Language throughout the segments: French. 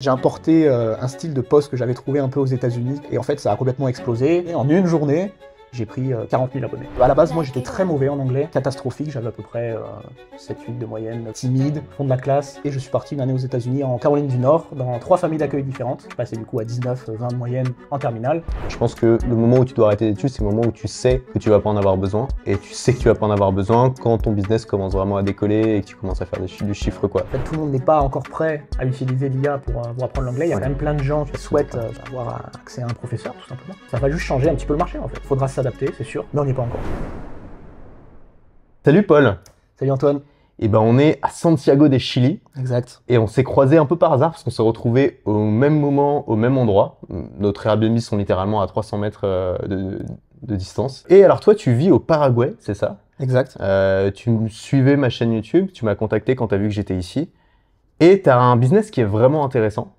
J'ai importé euh, un style de poste que j'avais trouvé un peu aux États-Unis et en fait ça a complètement explosé. Et en une journée, j'ai pris 40 euh, 000 abonnés. À la base, moi, j'étais très mauvais en anglais, catastrophique. J'avais à peu près 7-8 euh, de moyenne, timide, fond de la classe. Et je suis parti une année aux États-Unis en Caroline du Nord, dans trois familles d'accueil différentes. Je passais du coup à 19-20 euh, de moyenne en terminale. Je pense que le moment où tu dois arrêter d'études, c'est le moment où tu sais que tu vas pas en avoir besoin. Et tu sais que tu vas pas en avoir besoin quand ton business commence vraiment à décoller et que tu commences à faire des, du chiffre quoi. En fait, tout le monde n'est pas encore prêt à utiliser l'IA pour, apprendre l'anglais. Il y a quand même plein de gens qui souhaitent avoir accès à un professeur tout simplement. Ça va juste changer un petit peu le marché en fait. Faudra s'adapter, c'est sûr, mais on n'y est pas encore. Salut Paul. Salut Antoine. Et eh ben on est à Santiago des Chili. Exact. Et on s'est croisé un peu par hasard parce qu'on s'est retrouvé au même moment, au même endroit. Notre Airbnb sont littéralement à 300 mètres euh, de, distance. Et alors toi, tu vis au Paraguay, c'est ça Exact. Euh, tu suivais ma chaîne YouTube, tu m'as contacté quand tu as vu que j'étais ici. Et tu as un business qui est vraiment intéressant.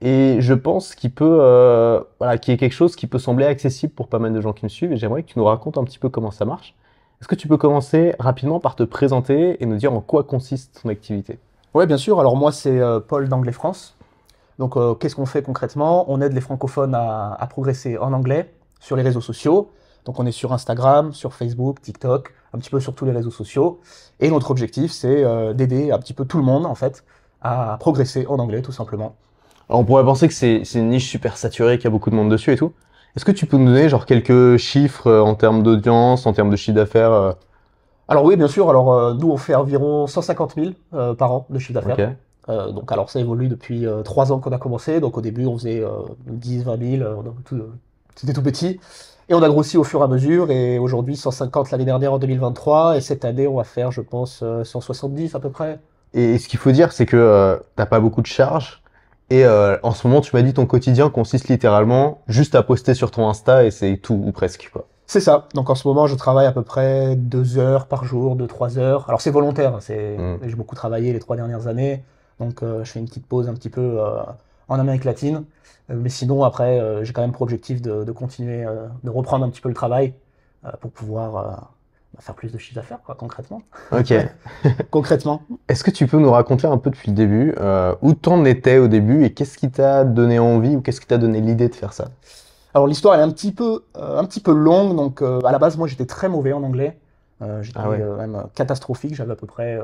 Et je pense qu'il peut, euh, voilà, y a quelque chose qui peut sembler accessible pour pas mal de gens qui me suivent. Et j'aimerais que tu nous racontes un petit peu comment ça marche. Est-ce que tu peux commencer rapidement par te présenter et nous dire en quoi consiste ton activité Oui, bien sûr. Alors moi, c'est euh, Paul d'Anglais France. Donc, euh, qu'est-ce qu'on fait concrètement On aide les francophones à, à, progresser en anglais sur les réseaux sociaux. Donc, on est sur Instagram, sur Facebook, TikTok, un petit peu sur tous les réseaux sociaux. Et notre objectif, c'est d'aider un petit peu tout le monde, en fait, à progresser en anglais, tout simplement on pourrait penser que c'est une niche super saturée, qu'il y a beaucoup de monde dessus et tout. Est-ce que tu peux nous donner genre quelques chiffres euh, en termes d'audience, en termes de chiffre d'affaires euh Alors oui, bien sûr. Alors euh, nous, on fait environ 150 000 par an de chiffre d'affaires. donc alors ça évolue depuis trois ans qu'on a commencé. Donc au début, on faisait 10, 20 000, c'était tout petit. Et on a grossi au fur et à mesure, et aujourd'hui 150 l'année dernière en 2023, et cette année on va faire je pense 170 à peu près. Et ce qu'il faut dire, c'est que t'as pas beaucoup de charges, et euh, en ce moment, tu m'as dit ton quotidien consiste littéralement juste à poster sur ton Insta et c'est tout ou presque quoi. C'est ça. Donc en ce moment, je travaille à peu près deux heures par jour, deux trois heures. Alors c'est volontaire. Hein, c'est mm. j'ai beaucoup travaillé les trois dernières années, donc euh, je fais une petite pause un petit peu euh, en Amérique latine. Mais sinon après, j'ai quand même pour objectif de continuer, de reprendre un petit peu le travail pour pouvoir faire plus de chiffre d'affaires, quoi, concrètement. Ok. concrètement. Est-ce que tu peux nous raconter un peu depuis le début euh, où t'en étais au début et qu'est-ce qui t'a donné envie ou qu'est-ce qui t'a donné l'idée de faire ça Alors l'histoire est un petit peu, euh, un petit peu longue. Donc euh, à la base, moi j'étais très mauvais en anglais. j'étais ah même catastrophique. J'avais à peu près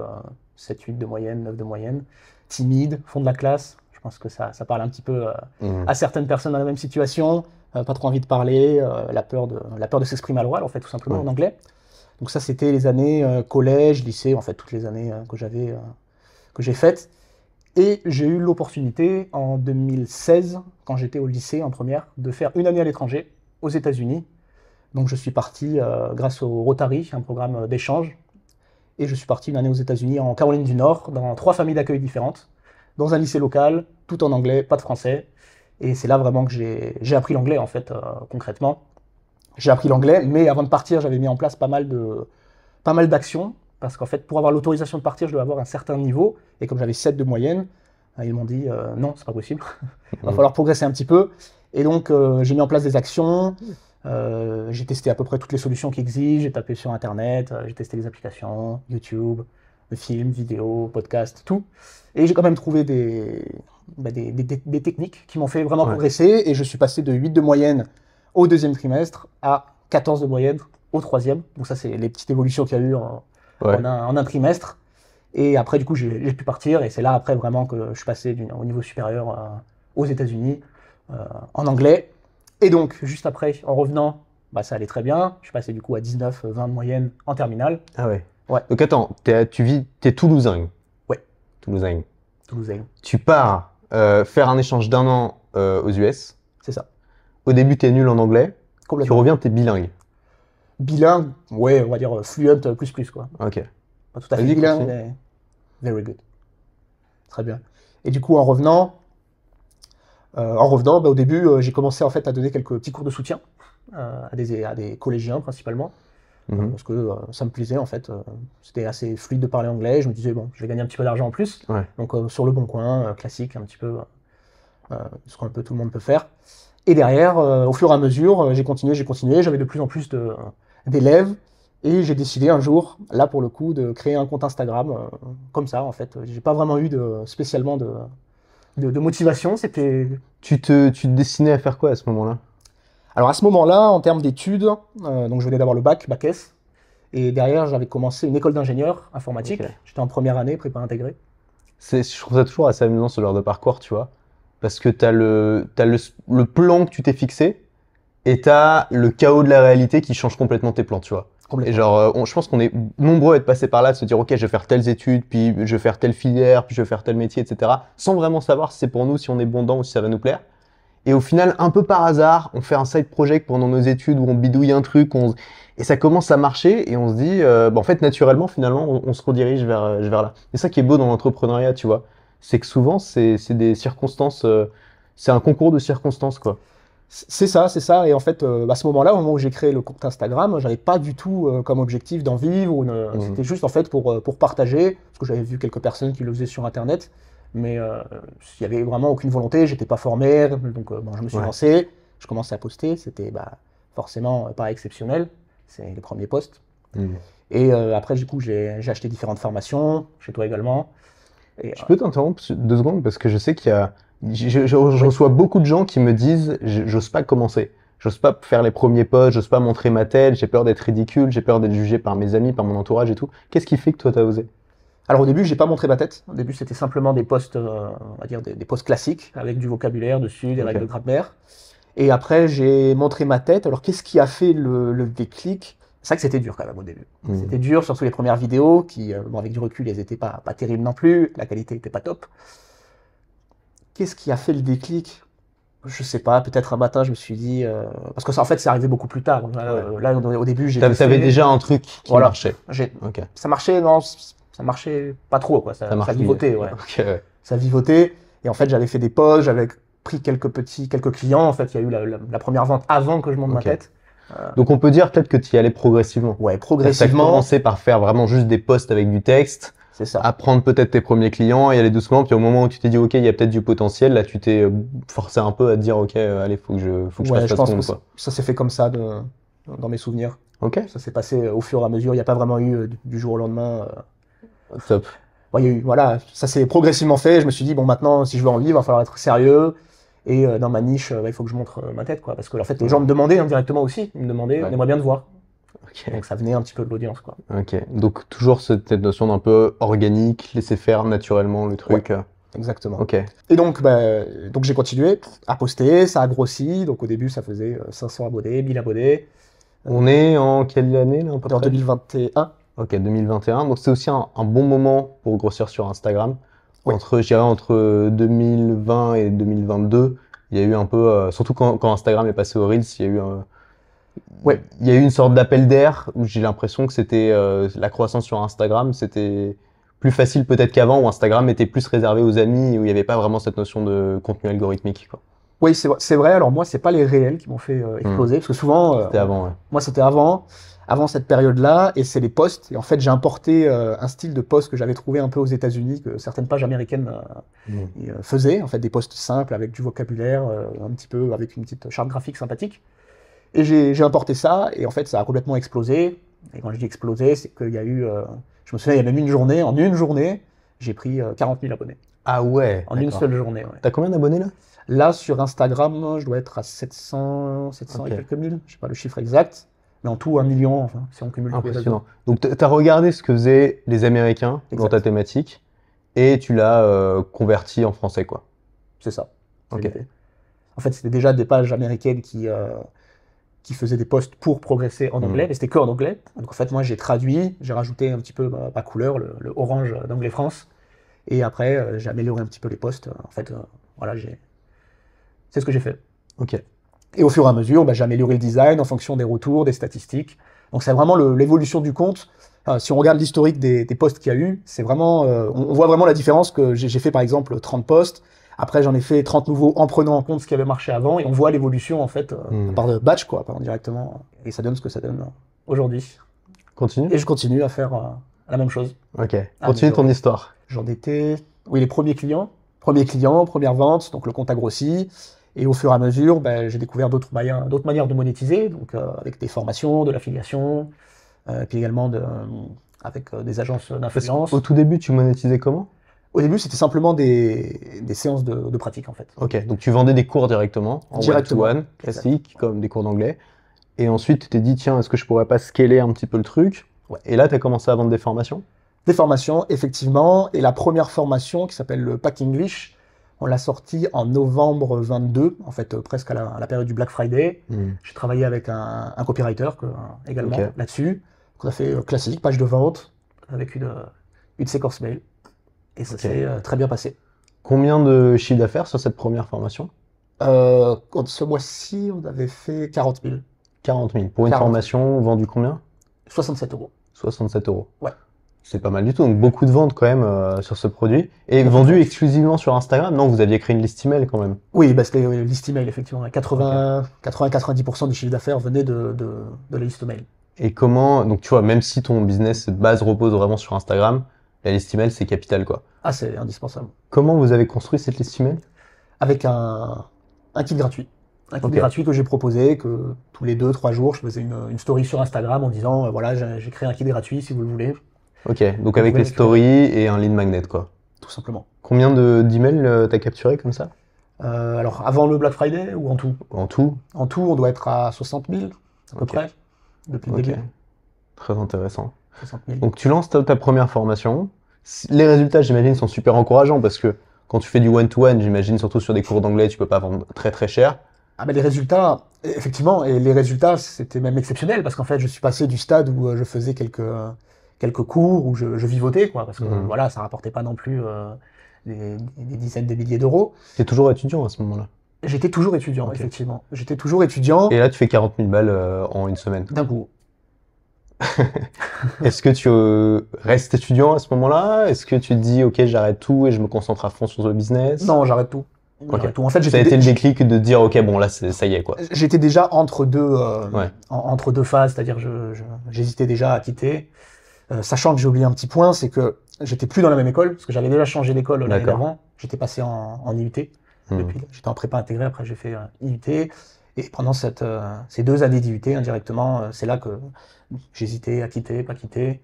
7, 8 de moyenne, 9 de moyenne. Timide, fond de la classe. Je pense que ça, parle un petit peu mmh. à certaines personnes dans la même situation. pas trop envie de parler, la peur de, de s'exprimer à l'oral, en fait, tout simplement en anglais. Donc ça, c'était les années euh, collège, lycée, en fait, toutes les années euh, que j'avais, euh, que j'ai faites. Et j'ai eu l'opportunité en 2016, quand j'étais au lycée en première, de faire une année à l'étranger, aux États-Unis. Donc je suis parti grâce au Rotary, un programme d'échange. Et je suis parti une année aux États-Unis en Caroline du Nord, dans trois familles d'accueil différentes, dans un lycée local, tout en anglais, pas de français. Et c'est là vraiment que j'ai appris l'anglais, en fait, concrètement j'ai appris l'anglais, mais avant de partir, j'avais mis en place pas mal de pas mal d'actions parce qu'en fait, pour avoir l'autorisation de partir, je dois avoir un certain niveau et comme j'avais 7 de moyenne, hein, ils m'ont dit Non, euh, non, c'est pas possible. Il va mm. falloir progresser un petit peu. Et donc, euh, j'ai mis en place des actions. Euh, j'ai testé à peu près toutes les solutions qui existent. J'ai tapé sur Internet. j'ai testé les applications, YouTube, films, vidéos, podcasts, tout. Et j'ai quand même trouvé des, bah, des, techniques qui m'ont fait vraiment progresser. Et je suis passé de 8 de moyenne au deuxième trimestre à 14 de moyenne au troisième. Donc ça, c'est les petites évolutions qu'il y a eu en, un, trimestre. Et après, du coup, j'ai pu partir. Et c'est là, après, vraiment que je suis passé au niveau supérieur euh, aux États-Unis euh, en anglais. Et donc, juste après, en revenant, bah, ça allait très bien. Je suis passé du coup à 19, 20 de moyenne en terminale. Ah ouais. ouais. Donc attends, es, tu vis, t'es toulousain. Ouais. Toulousain. Toulousain. Tu pars euh, faire un échange d'un an aux US. C'est ça. Au début, tu es nul en anglais. Tu reviens, tu es bilingue. Bilingue, ouais, on va dire euh, fluent euh, plus plus quoi. Ok. Pas tout à fait Very good. Très bien. Et du coup, en revenant, euh, en revenant, bah, au début, j'ai commencé en fait à donner quelques petits cours de soutien à, des, collégiens principalement. Mhm. Parce que ça me plaisait en fait, c'était assez fluide de parler anglais. Je me disais, bon, je vais gagner un petit peu d'argent en plus. Donc sur le bon coin, classique, un petit peu ce qu'un peu tout le monde peut faire. Et derrière, euh, au fur et à mesure, euh, j'ai continué, j'ai continué, j'avais de plus en plus euh, d'élèves. Et j'ai décidé un jour, là pour le coup, de créer un compte Instagram, comme ça en fait. J'ai pas vraiment eu de, spécialement de, de, motivation, c'était... Tu te, tu te destinais à faire quoi à ce moment-là Alors à ce moment-là, en termes d'études, donc je venais d'avoir le bac, bac S, et derrière j'avais commencé une école d'ingénieur informatique, j'étais en première année, prépa intégrée. Je trouve ça toujours assez amusant ce genre de parcours, tu vois parce que tu as, le, le, plan que tu t'es fixé et tu as le chaos de la réalité qui change complètement tes plans, tu vois. Et genre, euh, je pense qu'on est nombreux à être passés par là, de se dire, ok, je vais faire telles études, puis je vais faire telle filière, puis je vais faire tel métier, etc. Sans vraiment savoir si c'est pour nous, si on est bon dedans ou si ça va nous plaire. Et au final, un peu par hasard, on fait un side project pendant nos études où on bidouille un truc, on... et ça commence à marcher, et on se dit, euh, bah, en fait, naturellement, finalement, on, se redirige vers, euh, vers là. Et ça qui est beau dans l'entrepreneuriat, tu vois c'est que souvent, c'est des circonstances, euh, c'est un concours de circonstances, quoi. C'est ça, c'est ça. Et en fait, euh, à ce moment-là, au moment où j'ai créé le compte Instagram, j'avais pas du tout euh, comme objectif d'en vivre. Mhm. C'était juste en fait pour, pour partager, parce que j'avais vu quelques personnes qui le faisaient sur Internet, mais il n'y avait vraiment aucune volonté. J'étais pas formé, donc bon, je me suis lancé. Je commençais à poster. C'était bah, forcément pas exceptionnel. C'est les premiers posts. Mhm. Et après, du coup, j'ai acheté différentes formations, chez toi également je peux t'interrompre deux secondes parce que je sais qu'il y a. Je, reçois beaucoup de gens qui me disent j'ose pas commencer. J'ose pas faire les premiers posts, j'ose pas montrer ma tête, j'ai peur d'être ridicule, j'ai peur d'être jugé par mes amis, par mon entourage et tout. Qu'est-ce qui fait que toi t'as osé alors au début, j'ai pas montré ma tête. Au début, c'était simplement des posts euh, va dire des, postes classiques avec du vocabulaire dessus, des règles de grammaire. Et après, j'ai montré ma tête. Alors qu'est-ce qui a fait le déclic c'est vrai que c'était dur quand même au début. Mmh. C'était dur, surtout les premières vidéos qui, euh, avec du recul, elles n'étaient pas, pas terribles non plus, la qualité n'était pas top. Qu'est-ce qui a fait le déclic Je sais pas, peut-être un matin, je me suis dit. Euh, parce que ça, en fait, c'est arrivé beaucoup plus tard. là, euh, au début, j'ai. Tu avais déjà un truc qui voilà. marchait. Ça marchait, non, ça marchait pas trop, quoi. Ça, ça, vivotait, ouais. Ça vivotait. Et en fait, j'avais fait des pauses, j'avais pris quelques petits, quelques clients. En fait, il y a eu la, première vente avant que je monte ma tête. Euh. Donc on peut dire peut-être que tu y allais progressivement. Ouais, progressivement. commencé par faire vraiment juste des posts avec du texte. C'est ça. Apprendre peut-être tes premiers clients et aller doucement. Puis au moment où tu t'es dit ok, il y a peut-être du potentiel, là tu t'es euh, forcé un peu à te dire ok, euh, allez, faut que je, faut que ouais, je, pense que Ça s'est fait comme ça dans mes souvenirs. Ok. Ça s'est passé au fur et à mesure. Il n'y a pas vraiment eu du jour au lendemain. Top. y a eu, voilà, ça s'est progressivement fait. Je me suis dit bon, maintenant si je veux en vivre, il va falloir être sérieux. Et euh, dans ma niche, euh, bah, il faut que je montre euh, ma tête, quoi. Parce que en fait, les gens me demandaient hein, directement aussi, ils me demandaient, ouais. on aimerait bien te voir. Donc ça venait un petit peu de l'audience, quoi. Ok. Donc toujours cette, notion d'un peu organique, laisser faire naturellement le truc. Exactement. Ok. Et donc, bah, donc j'ai continué à poster, ça a grossi. Donc au début, ça faisait 500 abonnés, 1000 abonnés. On est en quelle année là, En 2021. Ok, 2021. Donc c'est aussi un, un, bon moment pour grossir sur Instagram. Entre, entre 2020 euh, et 2022, il y a eu un peu, euh, surtout quand, Instagram est passé au Reels, il y a eu ouais, il y a eu une sorte d'appel d'air où j'ai l'impression que c'était euh, la croissance sur Instagram, c'était plus facile peut-être qu'avant où Instagram était plus réservé aux amis où il n'y avait pas vraiment cette notion de contenu algorithmique. Quoi. Oui, c'est vrai. Alors moi, c'est pas les réels qui m'ont fait mmh. exploser parce que souvent. c'était avant. Moi, c'était avant avant cette période-là, et c'est les posts. Et en fait, j'ai importé euh, un style de post que j'avais trouvé un peu aux États-Unis, que certaines pages américaines euh, mmh. euh, faisaient, en fait, des posts simples avec du vocabulaire, un petit peu avec une petite charte graphique sympathique. Et j'ai importé ça, et en fait, ça a complètement explosé. Et quand je dis explosé, c'est qu'il y a eu, je me souviens, il y a même une journée, en une journée, j'ai pris 40 000 abonnés. Ah ouais En une seule journée, ouais. T'as combien d'abonnés là Là, sur Instagram, je dois être à 700, 700 et quelques mille, je sais pas le chiffre exact mais en tout un million, mm. si on cumule Impressionnant. Donc tu as regardé ce que faisaient les Américains dans ta thématique et tu l'as euh, converti en français, quoi. C'est ça. En fait, c'était déjà des pages américaines qui, euh, qui faisaient des posts pour progresser en mm. anglais, mais c'était que en anglais. Donc en fait, moi j'ai traduit, j'ai rajouté un petit peu ma, couleur, le, orange d'anglais France, et après euh, j'ai amélioré un petit peu les posts. En fait, voilà, j'ai. C'est ce que j'ai fait. Ok. Et au fur et à mesure, bah, j'ai amélioré le design en fonction des retours, des statistiques. Donc c'est vraiment l'évolution du compte. si on regarde l'historique des, postes posts qu'il y a eu, c'est vraiment, euh, on, voit vraiment la différence que j'ai fait par exemple 30 postes. Après, j'en ai fait 30 nouveaux en prenant en compte ce qui avait marché avant et on voit l'évolution en fait, euh, hmm. par batch quoi, directement. Et ça donne ce que ça donne euh, aujourd'hui. Continue. Et je continue à faire la même chose. Ok. Ah, continue ton histoire. J'en étais, oui, les premiers clients, premiers clients, première vente, donc le compte a grossi. Et au fur et à mesure, ben, j'ai découvert d'autres moyens, d'autres manières de monétiser, donc euh, avec des formations, de l'affiliation, euh, puis également euh, avec des agences d'influence. Au tout début, tu monétisais comment Au début, c'était simplement des, séances de, pratique en fait. Ok, donc tu vendais des cours directement, en direct one, one classique, comme des cours d'anglais. Et ensuite, tu t'es dit, tiens, est-ce que je pourrais pas scaler un petit peu le truc Et là, tu as commencé à vendre des formations Des formations, effectivement. Et la première formation qui s'appelle le Pack English, on l'a sorti en novembre 22, en fait, euh, presque à la, période du Black Friday. Hmm. J'ai travaillé avec un, copywriter euh, également là-dessus. on a fait euh, classique, page de vente, avec une, une séquence mail. Et ça s'est très bien passé. Combien de chiffre d'affaires sur cette première formation Ce mois-ci, on avait fait 40 000. 40 000. Pour une formation vendue combien 67 euros. 67 euros. Ouais. C'est pas mal du tout. Donc beaucoup de ventes quand même euh, sur ce produit. Et vendu exclusivement sur Instagram Non, vous aviez créé une liste email quand même. Oui, bah, c'était une liste email effectivement. 80-90% du chiffre d'affaires venait de, la liste mail. Et comment, donc tu vois, même si ton business de base repose vraiment sur Instagram, la liste email c'est capital quoi. Ah, c'est indispensable. Comment vous avez construit cette liste email Avec un, kit gratuit un kit gratuit que j'ai proposé, que tous les deux, trois jours, je faisais une, story sur Instagram en disant euh, voilà, j'ai créé un kit gratuit si vous le voulez. Ok, donc avec les stories et un lead magnet, quoi. Tout simplement. Combien d'emails de, euh, t'as capturé comme ça euh, Alors, avant le Black Friday ou en tout En tout. En tout, on doit être à 60 000, à peu près, depuis le début. Très intéressant. Donc, tu lances ta, première formation. Les résultats, j'imagine, sont super encourageants parce que quand tu fais du one-to-one, j'imagine, surtout sur des cours d'anglais, tu peux pas vendre très très cher. Ah ben les résultats, effectivement, et les résultats, c'était même exceptionnel parce qu'en fait, je suis passé du stade où euh, je faisais quelques, quelques cours où je, je vivotais, quoi, parce que mhm. voilà, ça rapportait pas non plus euh, des, dizaines de milliers d'euros. T'es toujours étudiant à ce moment-là J'étais toujours étudiant, effectivement. J'étais toujours étudiant. Et là, tu fais 40 000 balles euh, en une semaine. D'un coup. Est-ce que tu euh, restes étudiant à ce moment-là Est-ce que tu te dis, ok, j'arrête tout et je me concentre à fond sur le business Non, j'arrête tout. tout. En fait, ça a été le déclic de dire, ok, bon, là, ça y est, quoi. J'étais déjà entre deux, entre deux phases, c'est-à-dire, j'hésitais déjà à quitter. Euh, sachant que j'ai oublié un petit point, c'est que j'étais plus dans la même école, parce que j'avais déjà changé d'école l'année d'avant. J'étais passé en, IUT. Hmm. J'étais en prépa intégrée, après j'ai fait euh, IUT. Et pendant euh, ces deux années d'IUT, indirectement, c'est là que j'hésitais à quitter, pas quitter.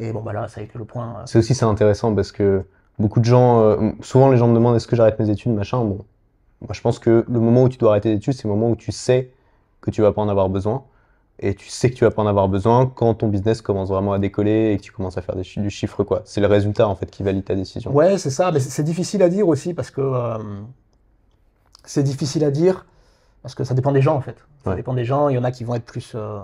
Et bon, bah là, ça a été le point. C'est aussi intéressant parce que beaucoup de gens, souvent les gens me demandent est-ce que j'arrête mes études, machin. Bon, moi je pense que le moment où tu dois arrêter tes études, c'est le moment où tu sais que tu vas pas en avoir besoin et tu sais que tu vas pas en avoir besoin quand ton business commence vraiment à décoller et que tu commences à faire du chiffre quoi. C'est le résultat en fait qui valide ta décision. Ouais, c'est ça, mais c'est difficile à dire aussi parce que euh, c'est difficile à dire parce que ça dépend des gens en fait. Ça dépend des gens, il y en a qui vont être plus euh,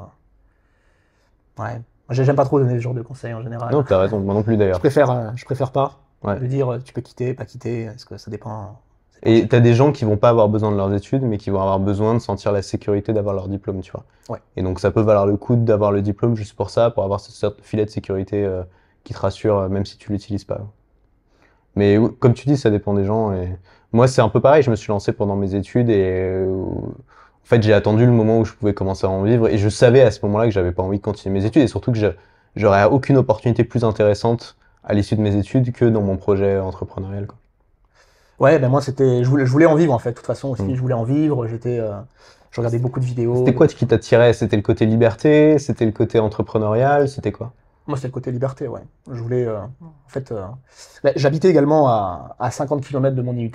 moi Ouais, j'aime pas trop donner ce genre de conseils en général. Non, tu as raison, moi non plus d'ailleurs. Je préfère euh, je préfère pas ouais. dire tu peux quitter, pas quitter, est ce que ça dépend et tu as des gens qui vont pas avoir besoin de leurs études, mais qui vont avoir besoin de sentir la sécurité d'avoir leur diplôme, tu vois. Ouais. Et donc ça peut valoir le coup d'avoir le diplôme juste pour ça, pour avoir ce filet de sécurité euh, qui te rassure, euh, même si tu l'utilises pas. Mais comme tu dis, ça dépend des gens. Et moi, c'est un peu pareil. Je me suis lancé pendant mes études et euh, en fait, j'ai attendu le moment où je pouvais commencer à en vivre. Et je savais à ce moment-là que j'avais pas envie de continuer mes études et surtout que j'aurais aucune opportunité plus intéressante à l'issue de mes études que dans mon projet entrepreneurial. Quoi. Ouais, ben moi c'était, je voulais, je voulais en vivre en fait. De toute façon aussi, mm. je voulais en vivre. J'étais, euh, je regardais beaucoup de vidéos. C'était quoi ce qui t'attirait C'était le côté liberté, c'était le côté entrepreneurial, c'était quoi Moi c'était le côté liberté, ouais. Je voulais, euh, en fait, euh, ben, j'habitais également à, 50 km de mon IUT.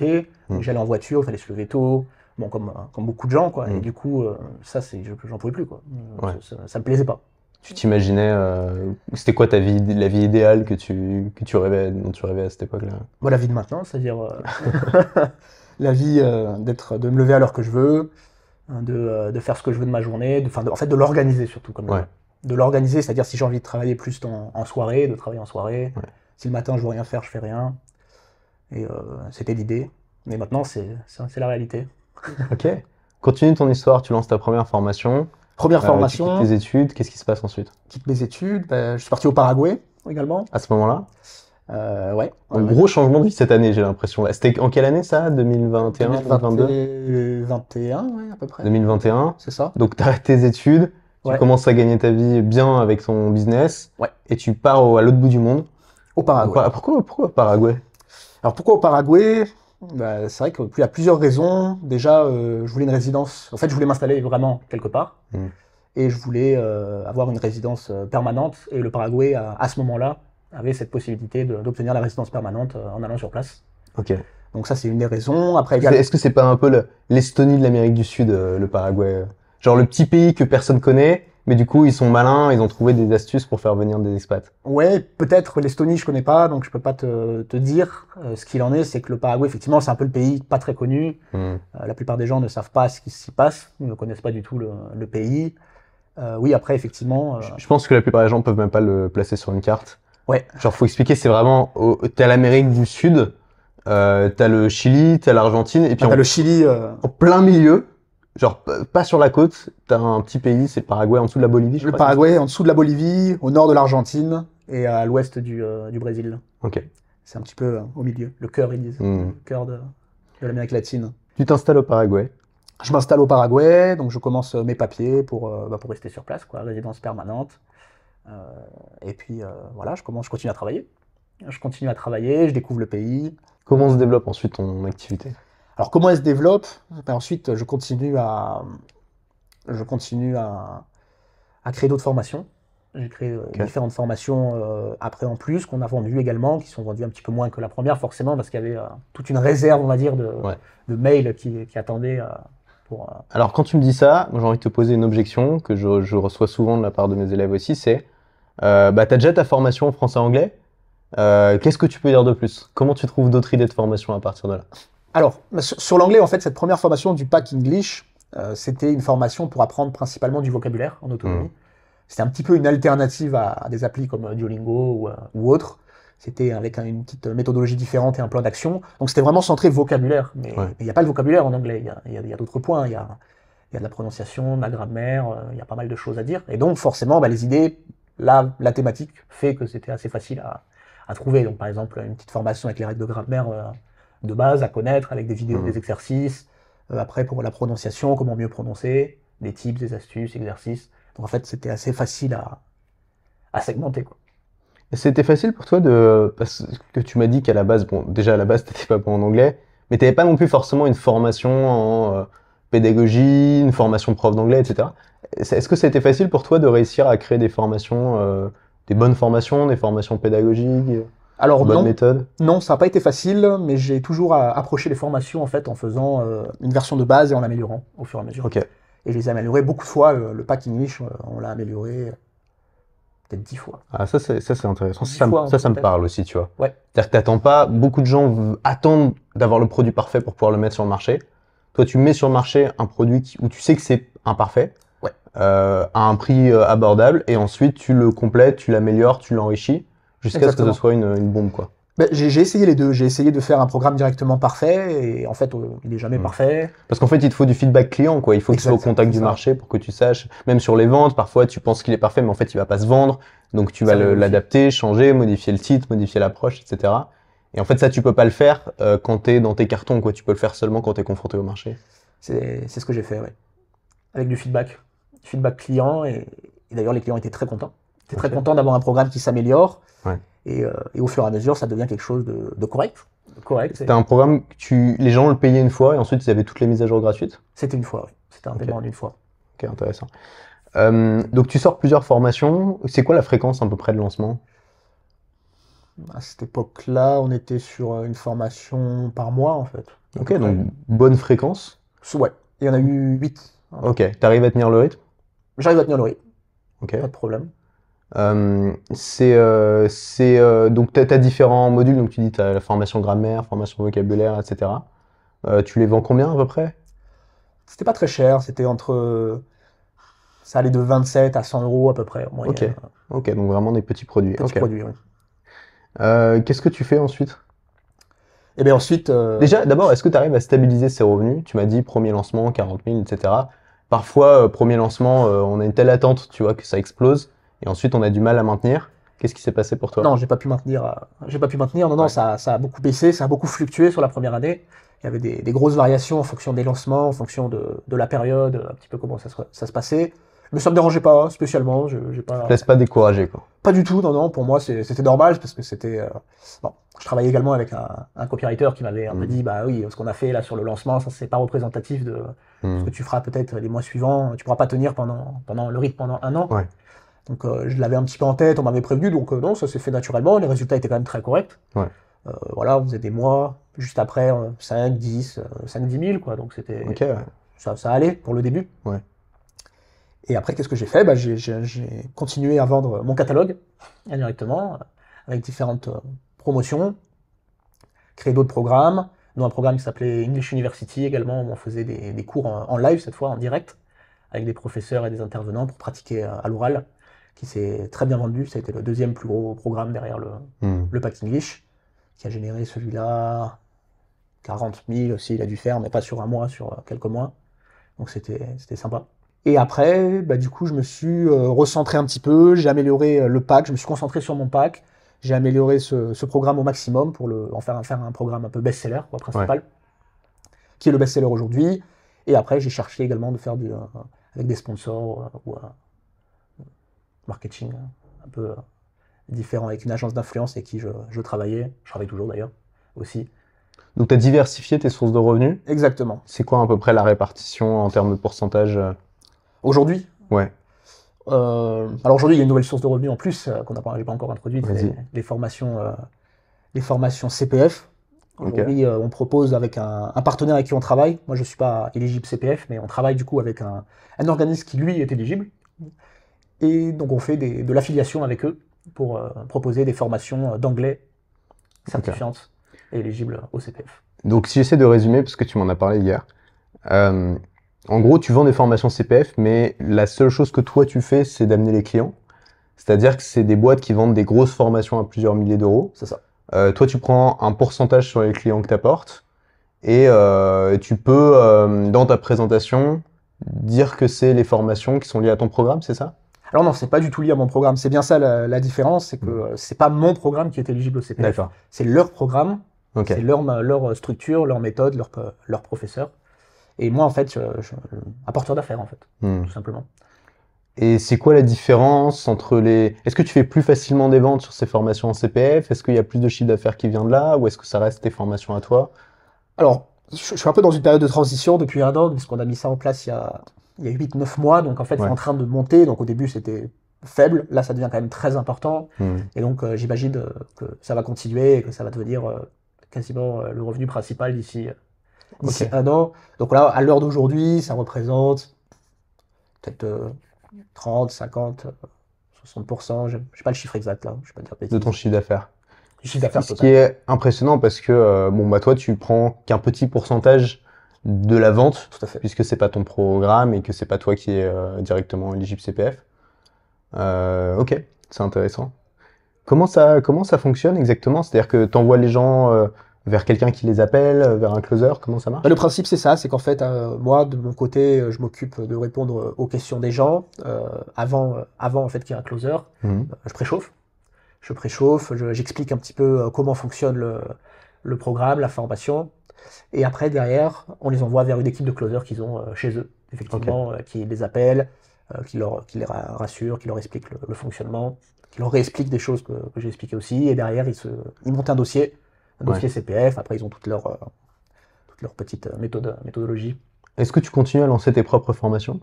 Mm. J'allais en voiture, il fallait se lever tôt. Bon, comme, comme beaucoup de gens, quoi. Et mm. du coup, ça, c'est, j'en pouvais plus, quoi. Ça, ça, ça me plaisait pas. Tu t'imaginais, euh, c'était quoi ta vie, la vie idéale que tu, que tu rêvais, dont tu rêvais à cette époque-là Moi, la vie de maintenant, c'est-à-dire euh, la vie euh, d'être, de me lever à l'heure que je veux, hein, de, faire ce que je veux de ma journée, de, en fait de l'organiser surtout. Comme De l'organiser, c'est-à-dire si j'ai envie de travailler plus en, en, soirée, de travailler en soirée. Si le matin je veux rien faire, je fais rien. Et c'était l'idée. Mais maintenant, c'est la réalité. ok. Continue ton histoire, tu lances ta première formation. Première bah formation. Tu tes études, qu'est-ce qui se passe ensuite Quitte mes études, bah, je suis parti au Paraguay également. À ce moment-là euh, ouais. Un gros changement de vie cette année, j'ai l'impression. C'était en quelle année ça 2021 2022 2021, ouais, à peu près. 2021. C'est ça. Donc tu arrêtes tes études, tu commences à gagner ta vie bien avec ton business, et tu pars à l'autre bout du monde. Au Paraguay. Pourquoi, pourquoi au Paraguay Alors pourquoi au Paraguay bah, c'est vrai que y a plusieurs raisons. Déjà, euh, je voulais une résidence. En fait, je voulais m'installer vraiment quelque part. Mm. Et je voulais euh, avoir une résidence euh, permanente. Et le Paraguay, à, ce moment-là, avait cette possibilité d'obtenir la résidence permanente en allant sur place. Ok. Donc ça, c'est une des raisons. Après, est-ce que c'est pas un peu l'Estonie de l'Amérique du Sud, le Paraguay Genre le petit pays que personne connaît, mais du coup, ils sont malins, ils ont trouvé des astuces pour faire venir des expats. Ouais, peut-être l'Estonie, je connais pas, donc je peux pas te, dire. Euh, ce qu'il en est, c'est que le Paraguay, effectivement, c'est un peu le pays pas très connu. Hmm. Euh, la plupart des gens ne savent pas ce qui s'y passe, ils ne connaissent pas du tout le, pays. Euh, oui, après, effectivement. Je, pense que la plupart des gens peuvent même pas le placer sur une carte. Ouais. Genre, faut expliquer, c'est vraiment, au... t'as l'Amérique du Sud, t'as le Chili, t'as l'Argentine, et puis ah, t'as le Chili en plein milieu Genre, pas sur la côte, t'as un petit pays, c'est le Paraguay, en dessous de la Bolivie, je Le Paraguay, en dessous de la Bolivie, au nord de l'Argentine et à l'ouest du, euh, Brésil. Ok. C'est un petit peu euh, au milieu, le cœur, ils disent, hmm. le cœur de, l'Amérique latine. Tu t'installes au Paraguay. Je m'installe au Paraguay, donc je commence euh, mes papiers bah, pour, rester sur place, quoi, résidence permanente. et puis voilà, je, commence, je continue à travailler. Je continue à travailler, je découvre le pays. Comment se développe ensuite ton activité alors comment elle se développe ben, Ensuite, je continue à, je continue à, créer d'autres formations. J'ai créé euh, différentes formations euh, après en plus qu'on a vendues également, qui sont vendues un petit peu moins que la première forcément parce qu'il y avait euh, toute une réserve, on va dire, de, mails qui, attendaient. Alors quand tu me dis ça, j'ai envie de te poser une objection que je, reçois souvent de la part de mes élèves aussi, c'est bah, tu as déjà ta formation français-anglais, qu'est-ce que tu peux dire de plus Comment tu trouves d'autres idées de formation à partir de là alors, sur l'anglais, en fait, cette première formation du pack English, euh, c'était une formation pour apprendre principalement du vocabulaire en autonomie. Mm. C'était un petit peu une alternative à, des applis comme Duolingo ou, euh, autres. C'était avec une petite méthodologie différente et un plan d'action. Donc, c'était vraiment centré vocabulaire. Mais il n'y a pas le vocabulaire en anglais. Il y a, d'autres points. Il y, a, de la prononciation, de la grammaire. Euh, il y a pas mal de choses à dire. Et donc, forcément, bah, les idées, la, la thématique fait que c'était assez facile à, trouver. Donc, par exemple, une petite formation avec les règles de grammaire de base à connaître avec des vidéos, mmh. des exercices. Euh, après, pour la prononciation, comment mieux prononcer, des tips, des astuces, exercices. en fait, c'était assez facile à, segmenter. Quoi. C'était facile pour toi de. Parce que tu m'as dit qu'à la base, bon, déjà à la base, tu n'étais pas bon en anglais, mais n'avais pas non plus forcément une formation en euh, pédagogie, une formation prof d'anglais, etc. Est-ce que c'était facile pour toi de réussir à créer des formations, euh, des bonnes formations, des formations pédagogiques alors Bonne non, non, ça n'a pas été facile, mais j'ai toujours euh, approché les formations en fait en faisant euh, une version de base et en l'améliorant au fur et à mesure. Ok. Et les ai beaucoup de fois. Euh, le packing niche, on l'a amélioré peut-être dix fois. Ah ça c'est intéressant. Ça, ça, me parle aussi, tu vois. Ouais. C'est-à-dire que t'attends pas. Beaucoup de gens attendent d'avoir le produit parfait pour pouvoir le mettre sur le marché. Toi, tu mets sur le marché un produit où tu sais que c'est imparfait. Ouais. à un prix abordable et ensuite tu le complètes, tu l'améliores, tu l'enrichis Jusqu'à ce que ce soit une, une bombe, quoi. Bah, j'ai essayé les deux. J'ai essayé de faire un programme directement parfait et en fait, il n'est jamais hmm. parfait. Parce qu'en fait, il te faut du feedback client, quoi. Il faut que tu sois au contact du marché pour que tu saches. Même sur les ventes, parfois, tu penses qu'il est parfait, mais en fait, il va pas se vendre. Donc, tu vas l'adapter, changer, modifier le titre, modifier l'approche, etc. Et en fait, ça, tu peux pas le faire euh, quand tu es dans tes cartons, quoi. Tu peux le faire seulement quand tu es confronté au marché. C'est ce que j'ai fait, oui Avec du feedback. feedback client et, d'ailleurs, les clients étaient très contents. Ils étaient très contents d'avoir un programme qui s'améliore euh, et, au fur et à mesure, ça devient quelque chose de, correct. Correct. C'était un programme que tu... les gens le payaient une fois et ensuite ils avaient toutes les mises à jour gratuites C'était une fois, oui. C'était un paiement d'une fois. Ok, intéressant. Euh, donc tu sors plusieurs formations. C'est quoi la fréquence à peu près de lancement À cette époque-là, on était sur euh, une formation par mois en fait. Ok, donc, bonne fréquence Ouais, il y en a eu huit. Ok, tu arrives à tenir le rythme J'arrive à tenir le rythme. Ok. Pas de problème. Euh, c'est euh, euh, donc tu as, différents modules, donc tu dis tu as la formation grammaire, formation vocabulaire, etc. tu les vends combien à peu près C'était pas très cher, c'était entre. Ça allait de 27 à 100 euros à peu près. Moyen. Ok, ok, donc vraiment des petits produits. Petits Qu'est-ce que tu fais ensuite Et eh bien ensuite. Déjà, d'abord, est-ce que tu arrives à stabiliser ces revenus Tu m'as dit premier lancement, 40 000, etc. Parfois, premier lancement, on a une telle attente, tu vois, que ça explose et ensuite on a du mal à maintenir. Qu'est-ce qui s'est passé pour toi Non, j'ai pas pu maintenir. Euh, j'ai pas pu maintenir. Non, non, ça, ça, a beaucoup baissé, ça a beaucoup fluctué sur la première année. Il y avait des, grosses variations en fonction des lancements, en fonction de, la période, un petit peu comment ça se, passait. Mais ça me dérangeait pas hein, spécialement. Je, ne pas. laisse pas décourager quoi. Pas du tout. Non, non. Pour moi, c'était normal parce que c'était. Euh, bon, je travaillais également avec un, copywriter qui m'avait mm. dit, bah oui, ce qu'on a fait là sur le lancement, ça c'est pas représentatif de mm. ce que tu feras peut-être les mois suivants. Tu pourras pas tenir pendant pendant le rythme pendant un an. Donc euh, je l'avais un petit peu en tête, on m'avait prévenu, donc euh, non, ça s'est fait naturellement, les résultats étaient quand même très corrects. Euh, voilà, on faisait des mois, juste après 5, 10, 5, 10 000, quoi, donc c'était... ça, allait pour le début. Ouais. Et après, qu'est-ce que j'ai fait bah, J'ai continué à vendre mon catalogue indirectement, avec différentes promotions, créé d'autres programmes, dont un programme qui s'appelait English University également, on faisait des, cours en, live cette fois, en direct, avec des professeurs et des intervenants pour pratiquer à l'oral qui s'est très bien vendu. Ça a été le deuxième plus gros programme derrière le, hmm. Pack English, qui a généré celui-là 40 000 aussi, il a dû faire, mais pas sur un mois, sur euh, quelques mois. Donc c'était sympa. Et après, bah, du coup, je me suis euh, recentré un petit peu, j'ai amélioré euh, le pack, je me suis concentré sur mon pack, j'ai amélioré ce, programme au maximum pour le, en faire, faire un programme un peu best-seller, principal, qui est le best-seller aujourd'hui. Et après, j'ai cherché également de faire avec des sponsors marketing hein, un peu euh, différent avec une agence d'influence avec qui je, travaillais. Je travaille toujours d'ailleurs aussi. Donc tu as diversifié tes sources de revenus Exactement. C'est quoi à peu près la répartition en termes de pourcentage euh? Aujourd'hui Ouais. Euh, alors aujourd'hui, il y a une nouvelle source de revenus en plus qu'on n'a pas, encore introduite, les, formations, les formations CPF. Aujourd'hui, on propose avec un, partenaire avec qui on travaille. Moi, je ne suis pas éligible CPF, mais on travaille du coup avec un, un organisme qui, lui, est éligible. Et donc on fait de l'affiliation avec eux pour euh, proposer des formations euh, d'anglais certifiantes et éligibles au CPF. Donc si j'essaie de résumer, parce que tu m'en as parlé hier, euh, en gros tu vends des formations CPF, mais la seule chose que toi tu fais, c'est d'amener les clients. C'est-à-dire que c'est des boîtes qui vendent des grosses formations à plusieurs milliers d'euros. C'est ça. toi, tu prends un pourcentage sur les clients que tu apportes et tu peux, dans ta présentation, dire que c'est les formations qui sont liées à ton programme, c'est ça alors non, c'est pas du tout lié à mon programme. C'est bien ça la, différence, c'est que mm. euh, c'est pas mon programme qui est éligible au CPF. C'est leur programme, c'est leur, leur, euh, structure, leur méthode, leur, euh, leur professeur. Et moi, en fait, je, suis apporteur d'affaires, en fait, mm. tout simplement. Et c'est quoi la différence entre les... Est-ce que tu fais plus facilement des ventes sur ces formations en CPF Est-ce qu'il y a plus de chiffre d'affaires qui vient de là Ou est-ce que ça reste tes formations à toi Alors, je, je, suis un peu dans une période de transition depuis un an, puisqu'on a mis ça en place il y a, il y a 8-9 mois, donc en fait, c'est en train de monter. Donc au début, c'était faible. Là, ça devient quand même très important. Hmm. Et donc, euh, j'imagine euh, que ça va continuer et que ça va devenir euh, quasiment le revenu principal d'ici un an. Donc là, à l'heure d'aujourd'hui, ça représente peut-être 30, 50, 60%. Je n'ai pas le chiffre exact là. Je pas dire de ton chiffre d'affaires. Ce qui est impressionnant parce que bon, bah, toi, tu prends qu'un petit pourcentage de la vente, Tout à fait. puisque c'est pas ton programme et que c'est pas toi qui es euh, directement éligible CPF. Euh, ok, c'est intéressant. Comment ça, comment ça fonctionne exactement C'est-à-dire que tu envoies les gens euh, vers quelqu'un qui les appelle, vers un closer, comment ça marche bah, Le principe c'est ça, c'est qu'en fait, moi de mon côté, je m'occupe de répondre aux questions des gens avant, avant en fait qu'il y ait un closer. Mmh. Je préchauffe, je préchauffe, j'explique un petit peu comment fonctionne le, le programme, la formation. Et après, derrière, on les envoie vers une équipe de closer qu'ils ont euh, chez eux, effectivement, euh, qui les appelle, euh, qui, leur, qui les rassure, qui leur explique le, fonctionnement, qui leur réexplique des choses que, j'ai expliquées aussi. Et derrière, ils, se, ils montent un dossier, un dossier CPF. Après, ils ont toute leur, leur petite méthode, méthodologie. Est-ce que tu continues à lancer tes propres formations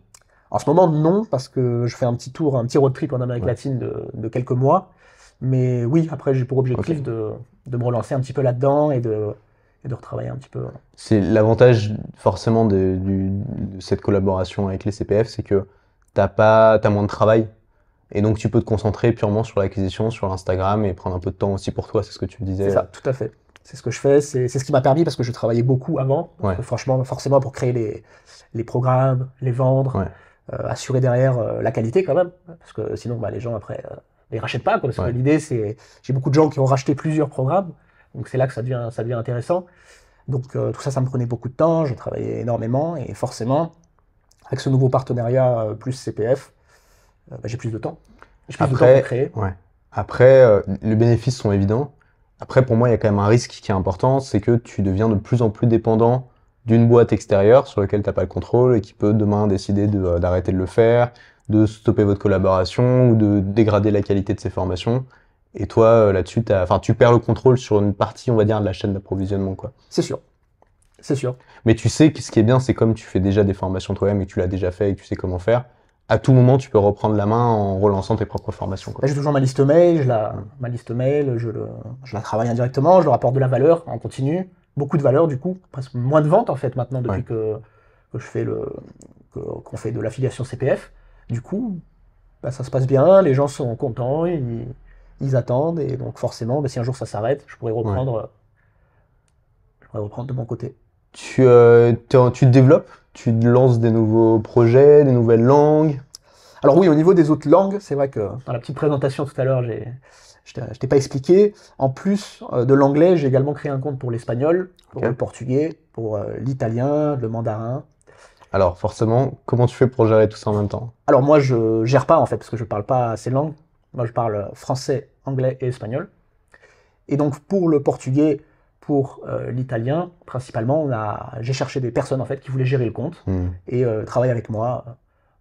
en ce moment, non, parce que je fais un petit tour, un petit road trip en Amérique latine de, quelques mois. Mais oui, après, j'ai pour objectif de, de, me relancer un petit peu là-dedans et de, et de retravailler un petit peu. C'est l'avantage forcément de, cette collaboration avec les CPF, c'est que t'as pas, as moins de travail. Et donc tu peux te concentrer purement sur l'acquisition, sur l'Instagram et prendre un peu de temps aussi pour toi, c'est ce que tu me disais. C'est ça, tout à fait. C'est ce que je fais, c'est ce qui m'a permis parce que je travaillais beaucoup avant. Franchement, forcément pour créer les, programmes, les vendre, euh, assurer derrière euh, la qualité quand même. Parce que sinon, bah, les gens après, ne euh, ils rachètent pas. parce que l'idée, c'est. J'ai beaucoup de gens qui ont racheté plusieurs programmes donc c'est là que ça devient, intéressant. Donc euh, tout ça, ça me prenait beaucoup de temps, je travaillais énormément et forcément, avec ce nouveau partenariat euh, plus CPF, euh, bah, j'ai plus de temps. J'ai plus de temps pour créer. Après, les bénéfices sont évidents. Après, pour moi, il y a quand même un risque qui est important, c'est que tu deviens de plus en plus dépendant d'une boîte extérieure sur laquelle tu n'as pas le contrôle et qui peut demain décider d'arrêter de le faire, de stopper votre collaboration ou de dégrader la qualité de ses formations. Et toi, euh, là-dessus, tu perds le contrôle sur une partie, on va dire, de la chaîne d'approvisionnement, quoi. C'est sûr. C'est sûr. Mais tu sais que ce qui est bien, c'est comme tu fais déjà des formations toi-même et tu l'as déjà fait et tu sais comment faire, à tout moment, tu peux reprendre la main en relançant tes propres formations. J'ai toujours ma liste mail, je la, ma liste mail, je, la travaille indirectement, je leur apporte de la valeur en continu, beaucoup de valeur du coup, presque moins de ventes en fait maintenant depuis que, je fais le qu'on fait de l'affiliation CPF. Du coup, bah, ça se passe bien, les gens sont contents, ils attendent, et donc forcément, mais bah, si un jour ça s'arrête, je pourrais reprendre, euh, reprendre de mon côté. Tu, euh, tu te développes Tu lances des nouveaux projets, des nouvelles langues Alors oui, au niveau des autres langues, c'est vrai que dans la petite présentation tout à l'heure, j'ai, je t'ai pas expliqué. En plus euh, de l'anglais, j'ai également créé un compte pour l'espagnol, pour le portugais, pour l'italien, le mandarin. Alors forcément, comment tu fais pour gérer tout ça en même temps Alors moi, je gère pas en fait, parce que je parle pas ces langues. Moi, je parle français, anglais et espagnol. Et donc, pour le portugais, pour euh, l'italien, principalement, on a, j'ai cherché des personnes en fait qui voulaient gérer le compte hmm. et euh, travailler avec moi.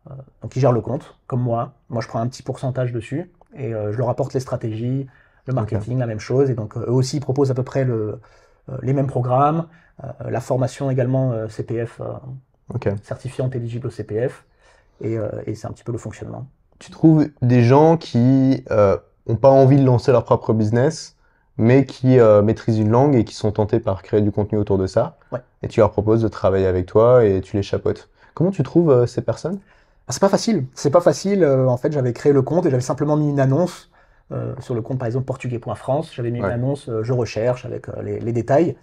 Euh, donc, ils gèrent le compte, comme moi. Moi, je prends un petit pourcentage dessus et je leur apporte les stratégies, le marketing, la même chose. Et donc, eux aussi ils proposent à peu près le, les mêmes programmes, la formation également CPF, okay. certifiante éligible au CPF. et c'est un petit peu le fonctionnement tu trouves des gens qui n'ont euh, ont pas envie de lancer leur propre business, mais qui euh, maîtrisent une langue et qui sont tentés par créer du contenu autour de ça. Et tu leur proposes de travailler avec toi et tu les chapeautes. Comment tu trouves euh, ces personnes Ce ah, C'est pas facile. C'est pas facile. en fait, j'avais créé le compte et j'avais simplement mis une annonce sur le compte, par exemple, portugais.france. J'avais mis une annonce je recherche avec les, détails.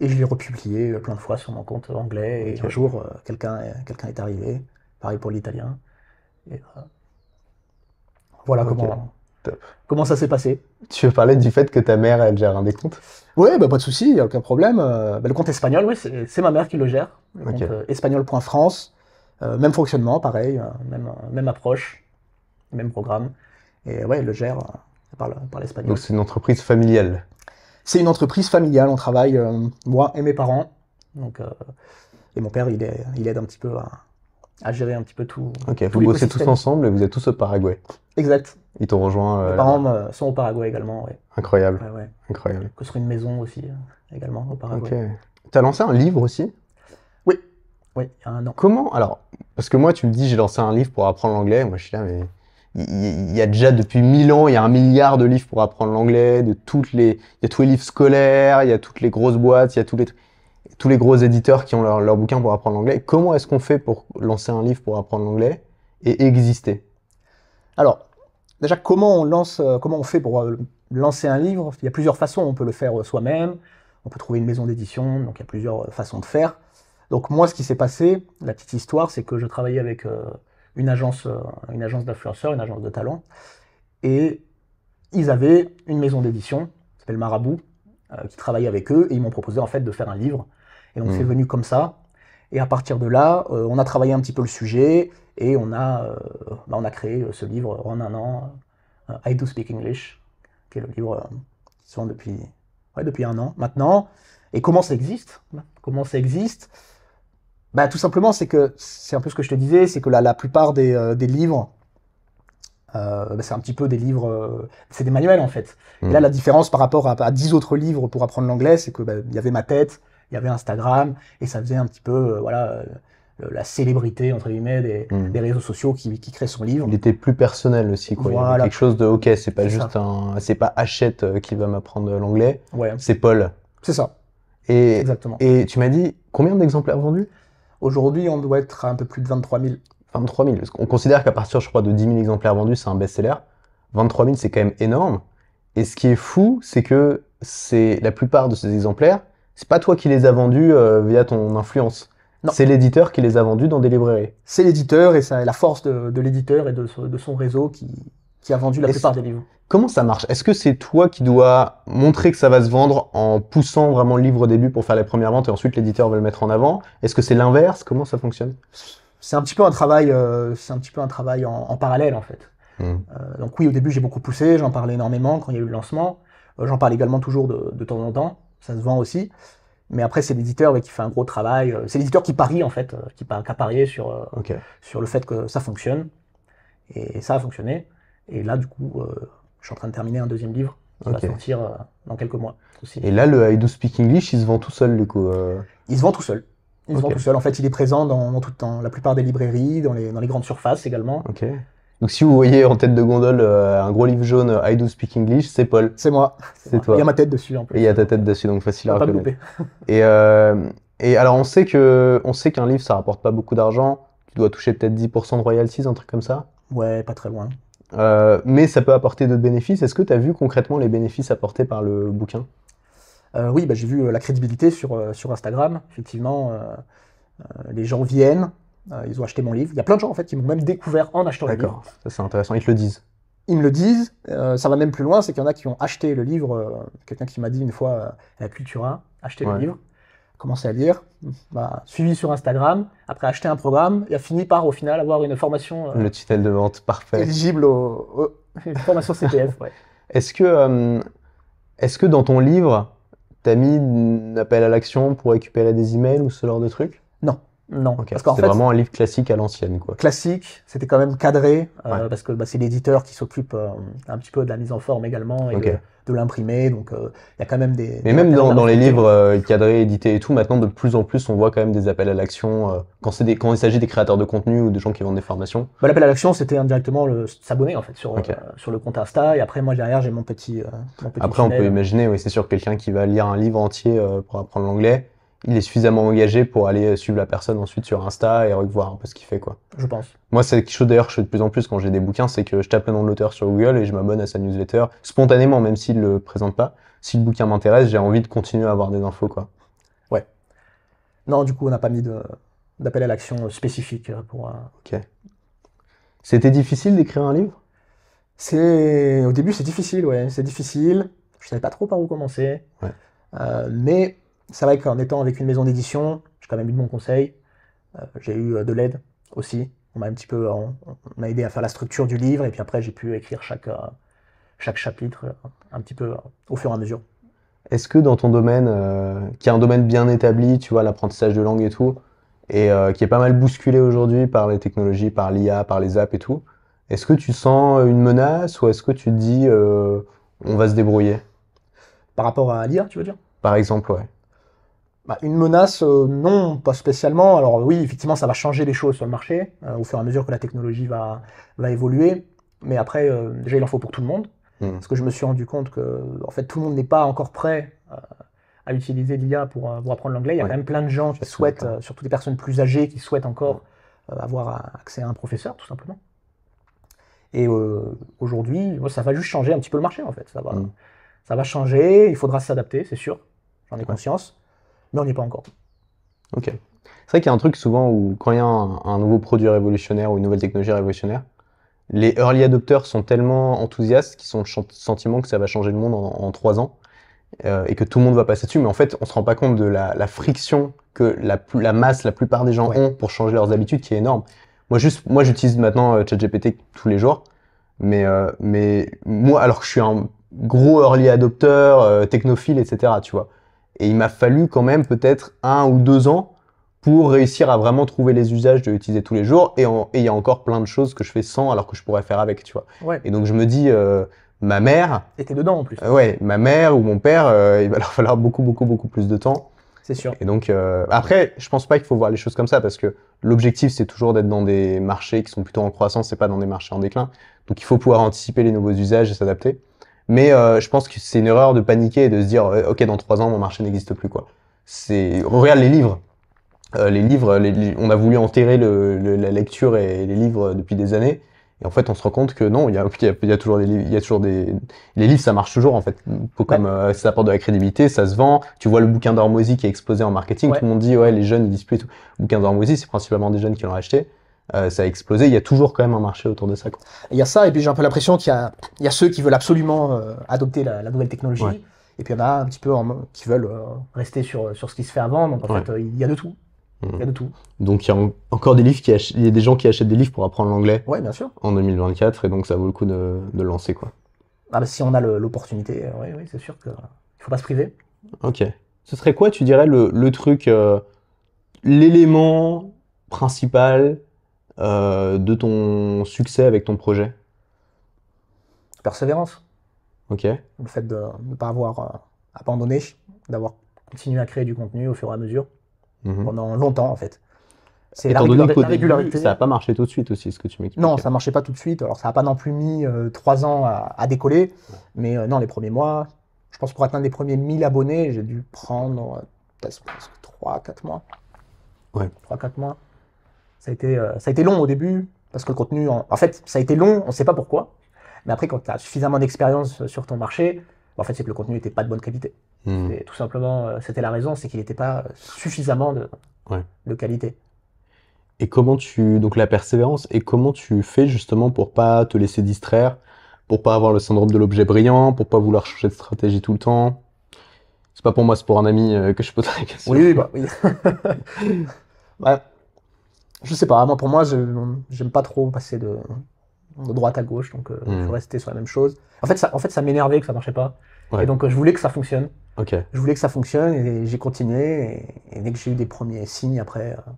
Et je l'ai republié plein de fois sur mon compte anglais. Et un jour, quelqu'un est arrivé. Pareil pour l'italien. Voilà comment. Comment ça s'est passé Tu veux parler du fait que ta mère, elle gère un des comptes Oui, bah, pas de souci, aucun problème. Euh, bah, le compte espagnol, oui, c'est ma mère qui le gère. Euh, espagnol.france, euh, même fonctionnement, pareil, même, même approche, même programme. Et ouais, elle le gère par, par l'espagnol. Donc c'est une entreprise familiale C'est une entreprise familiale, on travaille, moi et mes parents. Donc, et mon père, il, est, il aide un petit peu à, à gérer un petit peu tout. Ok, vous bossez tous ensemble et vous êtes tous au Paraguay. Exact. Ils t'ont rejoint. Mes euh, parents euh, sont au Paraguay également, ouais. Incroyable. Ouais, ouais. Incroyable. une maison aussi, euh, également, au Paraguay. Ok. T'as lancé un livre aussi Oui. Oui, il y a un an. Comment Alors, parce que moi, tu me dis, j'ai lancé un livre pour apprendre l'anglais. Moi, je suis là, mais. Il y a déjà depuis mille ans, il y a un milliard de livres pour apprendre l'anglais, de toutes les, il y a tous les livres scolaires, il y a toutes les grosses boîtes, il y a tous les, tous les gros éditeurs qui ont leur, bouquins pour apprendre l'anglais, comment est-ce qu'on fait pour lancer un livre pour apprendre l'anglais et exister Alors, déjà, comment on, lance, euh, comment on fait pour euh, lancer un livre Il y a plusieurs façons. On peut le faire euh, soi-même, on peut trouver une maison d'édition, donc il y a plusieurs façons de faire. Donc moi, ce qui s'est passé, la petite histoire, c'est que je travaillais avec une agence, une agence d'influenceurs, une agence de talent, et ils avaient une maison d'édition, s'appelle Marabout, euh, qui travaillaient avec eux, et ils m'ont proposé en fait de faire un livre. Et donc mmh. c'est venu comme ça. Et à partir de là, euh, on a travaillé un petit peu le sujet et on a, euh, bah, on a créé ce livre en un an, I Do Speak English, qui est le livre qui sont depuis, ouais, depuis un an maintenant. Et comment ça existe Comment ça existe bah, Tout simplement, c'est que, c'est un peu ce que je te disais, c'est que la, la plupart des, des livres euh, bah, c'est un petit peu des livres, euh, c'est des manuels en fait. là, mm. la différence par rapport à, dix 10 autres livres pour apprendre l'anglais, c'est que bah, il y avait ma tête, il y avait Instagram, et ça faisait un petit peu, euh, voilà, la célébrité entre guillemets des, mm. réseaux sociaux qui, créent son livre. Il était plus personnel aussi, quoi. Il y avait quelque chose de, ok, c'est pas juste un, c'est pas Hachette qui va m'apprendre l'anglais, c'est Paul. C'est ça. Et, Exactement. et tu m'as dit combien d'exemplaires vendus Aujourd'hui, on doit être à un peu plus de 23 000. 23 000. Parce On considère qu'à partir, je crois, de 10 000 exemplaires vendus, c'est un best-seller. 23 000, c'est quand même énorme. Et ce qui est fou, c'est que c'est la plupart de ces exemplaires, c'est pas toi qui les as vendus euh, via ton influence. C'est l'éditeur qui les a vendus dans des librairies. C'est l'éditeur et ça, la force de, l'éditeur et de, son réseau qui, qui a vendu la plupart des livres. Comment ça marche Est-ce que c'est toi qui dois montrer que ça va se vendre en poussant vraiment le livre au début pour faire la première vente et ensuite l'éditeur va le mettre en avant Est-ce que c'est l'inverse Comment ça fonctionne c'est un petit peu un travail, euh, c'est un petit peu un travail en, parallèle en fait. Hmm. Euh, donc oui, au début j'ai beaucoup poussé, j'en parlais énormément quand il y a eu le lancement. Euh, j'en parle également toujours de, temps en temps, ça se vend aussi. Mais après c'est l'éditeur qui fait un gros travail. C'est l'éditeur qui parie en fait, qui, a parié sur sur le fait que ça fonctionne et ça a fonctionné. Et là du coup, je suis en train de terminer un deuxième livre qui va sortir dans quelques mois Et là le I Do Speak English, il se vend tout seul du coup. Il se vend tout seul. Il En fait, il est présent dans, la plupart des librairies, dans les, grandes surfaces également. Donc si vous voyez en tête de gondole euh, un gros livre jaune euh, I do speak English, c'est Paul. C'est moi. C'est toi. Il y a ma tête dessus en plus. il y a ta tête dessus, donc facile à reconnaître. et, euh, et alors on sait qu'un livre ça rapporte pas beaucoup d'argent. Tu dois toucher peut-être 10% de royalties, un truc comme ça. Ouais, pas très loin. mais ça peut apporter d'autres bénéfices. Est-ce que tu as vu concrètement les bénéfices apportés par le bouquin euh, oui, bah, j'ai vu euh, la crédibilité sur, euh, Instagram, effectivement. les gens viennent, ils ont acheté mon livre. Il y a plein de gens en fait qui m'ont même découvert en achetant le livre. D'accord, ça c'est intéressant, ils te le disent. Ils me le disent, ça va même plus loin, c'est qu'il y en a qui ont acheté le livre. Quelqu'un qui m'a dit une fois, la Cultura, acheter le livre, commencer à lire, bah, suivi sur Instagram, après acheter un programme, il a fini par au final avoir une formation. le titre de vente parfait. Éligible au, une formation CPF. ouais. Est-ce que, est-ce que dans ton livre, T'as mis un appel à l'action pour récupérer des emails ou ce genre de trucs non. c'était vraiment un livre classique à l'ancienne, quoi. Classique, c'était quand même cadré, euh, parce que bah, c'est l'éditeur qui s'occupe euh, un petit peu de la mise en forme également et de, l'imprimer, donc euh, il y a quand même des. Mais même dans, les livres cadrés, édités et tout, maintenant de plus en plus on voit quand même des appels à l'action quand, il s'agit des créateurs de contenu ou des gens qui vendent des formations. Bah, l'appel à l'action, c'était indirectement le, s'abonner en fait sur, sur le compte Insta, et après moi derrière j'ai mon petit. Mon après on peut imaginer, oui, c'est sûr, quelqu'un qui va lire un livre entier pour apprendre l'anglais il est suffisamment engagé pour aller suivre la personne ensuite sur Insta et revoir un peu ce qu'il fait quoi. Je pense. Moi c'est quelque chose d'ailleurs que je fais de plus en plus quand j'ai des bouquins, c'est que je tape le nom de l'auteur sur Google et je m'abonne à sa newsletter spontanément même s'il le présente pas. Si le bouquin m'intéresse, j'ai envie de continuer à avoir des infos quoi. Ouais. Non, du coup, on n'a pas mis d'appel à l'action spécifique pour euh, OK. C'était difficile d'écrire un livre C'est au début, c'est difficile, ouais, c'est difficile. Je savais pas trop par où commencer. Ouais. Euh, mais c'est vrai qu'en étant avec une maison d'édition, j'ai quand même eu de bons conseils. Euh, j'ai eu euh, de l'aide aussi. On m'a un petit peu, euh, on, aidé à faire la structure du livre et puis après j'ai pu écrire chaque, chaque chapitre un petit peu au fur et à mesure. Est-ce que dans ton domaine, qui est un domaine bien établi, tu vois, l'apprentissage de langue et tout, et qui est pas mal bousculé aujourd'hui par les technologies, par l'IA, par les apps et tout, est-ce que tu sens une menace ou est-ce que tu te dis on va se débrouiller Par rapport à l'IA, tu veux dire Par exemple, ouais. Bah, une menace, euh, non, pas spécialement. Alors oui, effectivement, ça va changer les choses sur le marché euh, au fur et à mesure que la technologie va, évoluer. Mais après, euh, déjà, il en faut pour tout le monde. Hmm. Parce que je me suis rendu compte que, en fait, tout le monde n'est pas encore prêt à utiliser l'IA pour, apprendre l'anglais. Il y a quand même plein de gens qui souhaitent, surtout des personnes plus âgées, qui souhaitent encore hmm. avoir accès à un professeur, tout simplement. Et aujourd'hui, oh, ça va juste changer un petit peu le marché, en fait. Ça va, hmm. ça va changer, il faudra s'adapter, c'est sûr j'en ai conscience mais on n'y est pas encore. Ok. C'est vrai qu'il y a un truc souvent où quand il y a un, nouveau produit révolutionnaire ou une nouvelle technologie révolutionnaire, les early adopters sont tellement enthousiastes qu'ils ont le sentiment que ça va changer le monde en, trois ans euh, et que tout le monde va passer dessus. Mais en fait, on se rend pas compte de la, friction que la, masse, la plupart des gens ont pour changer leurs habitudes qui est énorme. Moi, juste, moi, j'utilise maintenant euh, ChatGPT tous les jours, mais, euh, mais moi, alors que je suis un gros early adopteur, technophile, etc., tu vois et il m'a fallu quand même peut-être un ou deux ans pour réussir à vraiment trouver les usages de l'utiliser tous les jours. Et il y a encore plein de choses que je fais sans alors que je pourrais faire avec, tu vois. Et donc je me dis, euh, ma mère. était dedans en plus. Euh, ouais, ma mère ou mon père, euh, il va leur falloir beaucoup, beaucoup, beaucoup plus de temps. C'est sûr. Et donc après, je pense pas qu'il faut voir les choses comme ça parce que l'objectif c'est toujours d'être dans des marchés qui sont plutôt en croissance et pas dans des marchés en déclin. Donc il faut pouvoir anticiper les nouveaux usages et s'adapter. Mais euh, je pense que c'est une erreur de paniquer et de se dire euh, ok dans trois ans mon marché n'existe plus quoi. C'est regarde les livres. Euh, les livres, on a voulu enterrer la lecture et les livres depuis des années. Et en fait, on se rend compte que non, il y a, toujours des livres, il y a toujours des les livres, ça marche toujours en fait. comme ça apporte de la crédibilité, ça se vend. Tu vois le bouquin d'Hormozy qui est exposé en marketing, tout le monde dit ouais les jeunes ils disent plus et tout. Le bouquin d'Hormozy c'est principalement des jeunes qui l'ont acheté. Euh, ça a explosé. Il y a toujours quand même un marché autour de ça. Il y a ça, et puis j'ai un peu l'impression qu'il y a, il y a ceux qui veulent absolument euh, adopter la, nouvelle technologie, et puis il y en a un petit peu qui veulent euh, rester sur, sur ce qui se fait avant. Donc en fait, il y a de tout. Il y a hmm. de tout. Donc il y a encore des livres qui il y a des gens qui achètent des livres pour apprendre l'anglais. Ouais, bien sûr. En 2024, et donc ça vaut le coup de, de lancer quoi. Ah bah, si on a l'opportunité, oui, c'est sûr qu'il ne faut pas se priver. Ok. Ce serait quoi, tu dirais, le, le truc, l'élément principal euh, de ton succès avec ton projet Persévérance. Ok. Le fait de ne pas avoir euh, abandonné, d'avoir continué à créer du contenu au fur et à mesure, mhm. pendant longtemps en fait. C'est la, donné ça n'a pas marché tout de suite aussi, ce que tu m'expliques. Non, ça ne marchait pas tout de suite. Alors, ça n'a pas non plus mis 3 euh, trois ans à, décoller. Mais non, les premiers mois, je pense pour atteindre les premiers 1000 abonnés, j'ai dû prendre je pense 3-4 mois. Ouais. 3-4 mois. Ça a, été, euh, ça a été long au début, parce que le contenu, en, fait, ça a été long, on ne sait pas pourquoi. Mais après, quand tu as suffisamment d'expérience euh, sur ton marché, bah, en fait, c'est que le contenu n'était pas de bonne qualité. Hmm. tout simplement, euh, c'était la raison, c'est qu'il n'était pas suffisamment de, de, qualité. Et comment tu. Donc la persévérance, et comment tu fais justement pour pas te laisser distraire, pour pas avoir le syndrome de l'objet brillant, pour pas vouloir changer de stratégie tout le temps C'est pas pour moi, c'est pour un ami que je pose la question. Oui, bah, oui. bah, je sais pas, moi pour moi, j'aime pas trop passer de, droite à gauche, donc euh, mmh. je hmm. sur la même chose. En fait, ça, en fait, ça m'énervait que ça marchait pas. Et donc, euh, je voulais que ça fonctionne. Je voulais que ça fonctionne et j'ai continué. Et, dès que j'ai eu des premiers signes, après, euh,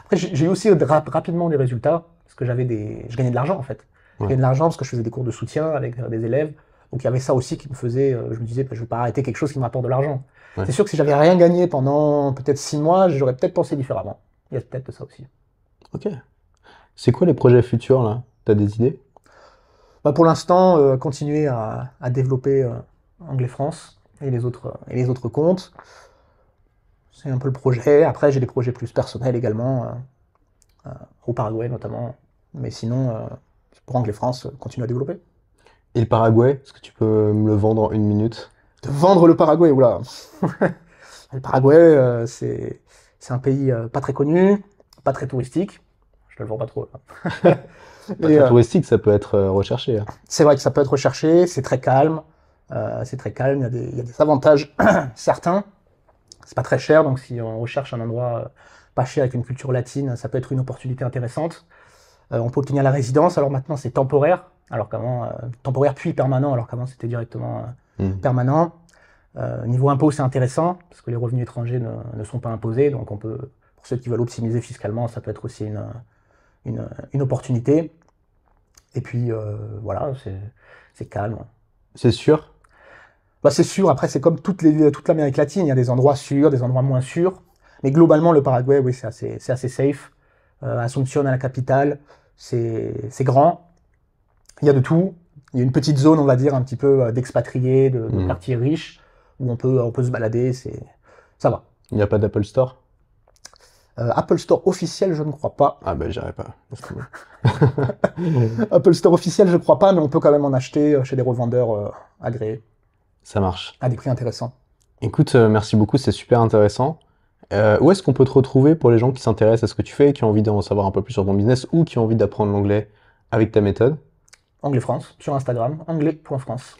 après j'ai eu aussi rapidement des résultats parce que j'avais des, je gagnais de l'argent en fait. Je gagnais de l'argent parce que je faisais des cours de soutien avec euh, des élèves. Donc il y avait ça aussi qui me faisait, je me disais, bah, je ne vais pas arrêter quelque chose qui rapporte de l'argent. C'est sûr que si j'avais rien gagné pendant peut-être six mois, j'aurais peut-être pensé différemment. Il y a peut-être ça aussi. Ok. C'est quoi les projets futurs là T'as des idées bah Pour l'instant, euh, continuer à, développer euh, Anglais France et les autres, et les autres comptes. C'est un peu le projet. Après, j'ai des projets plus personnels également, euh, au Paraguay notamment. Mais sinon, pour Anglais France, continuer à développer. Et le Paraguay, est-ce que tu peux me le vendre en une minute De vendre le Paraguay, oula Le Paraguay, c'est un pays pas très connu pas très touristique. Je ne le vois pas trop. pas très euh, touristique, ça peut être euh, recherché. Hein. C'est vrai que ça peut être recherché, c'est très calme. Euh, c'est très calme, il y a des, avantages certains. C'est pas très cher, donc si on recherche un endroit pas cher avec une culture latine, ça peut être une opportunité intéressante. on peut obtenir la résidence, alors maintenant c'est temporaire, alors qu'avant, temporaire puis permanent, alors qu'avant c'était directement mmh. permanent. niveau impôt, c'est intéressant, parce que les revenus étrangers ne sont pas imposés, donc on peut ceux qui veulent optimiser fiscalement, ça peut être aussi une, une, opportunité. Et puis, euh, voilà, c'est calme. C'est sûr bah, C'est sûr. Après, c'est comme toute l'Amérique latine. Il y a des endroits sûrs, des endroits moins sûrs. Mais globalement, le Paraguay, oui, c'est assez, safe. Euh, Asunción à la capitale, c'est grand. Il y a de tout. Il y a une petite zone, on va dire, un petit peu euh, d'expatriés, de, mmh. quartiers riches, où on peut, on peut se balader. Ça va. Il n'y a pas d'Apple Store euh, Apple Store officiel, je ne crois pas. Ah ben j'irai pas. Apple Store officiel, je ne crois pas, mais on peut quand même en acheter euh, chez des revendeurs euh, agréés. Ça marche. À des prix intéressants. Écoute, merci beaucoup, c'est super intéressant. où est-ce qu'on peut te retrouver pour les gens qui s'intéressent à ce que tu fais, qui ont envie d'en savoir un peu plus sur ton business ou qui ont envie d'apprendre l'anglais avec ta méthode Anglais France, sur Instagram, anglais.france.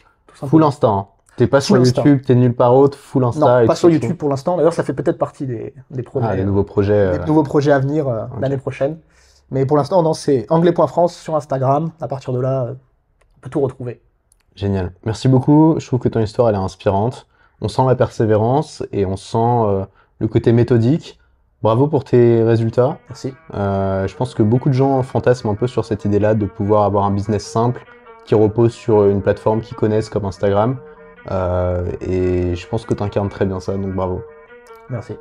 Pour l'instant. T'es pas sur YouTube, t'es nulle part autre, full Insta. Non, pas sur YouTube pour l'instant. D'ailleurs, ça fait peut-être partie des, ah, projets. Euh, nouveaux projets. Euh, nouveaux projets à venir euh, l'année prochaine. Mais pour l'instant, non, c'est anglais.france sur Instagram. À partir de là, on peut tout retrouver. Génial. Merci beaucoup. Je trouve que ton histoire, elle est inspirante. On sent la persévérance et on sent le côté méthodique. Bravo pour tes résultats. Merci. je pense que beaucoup de gens fantasment un peu sur cette idée-là de pouvoir avoir un business simple qui repose sur une plateforme qu'ils connaissent comme Instagram. Euh, et je pense que tu incarnes très bien ça, donc bravo. Merci.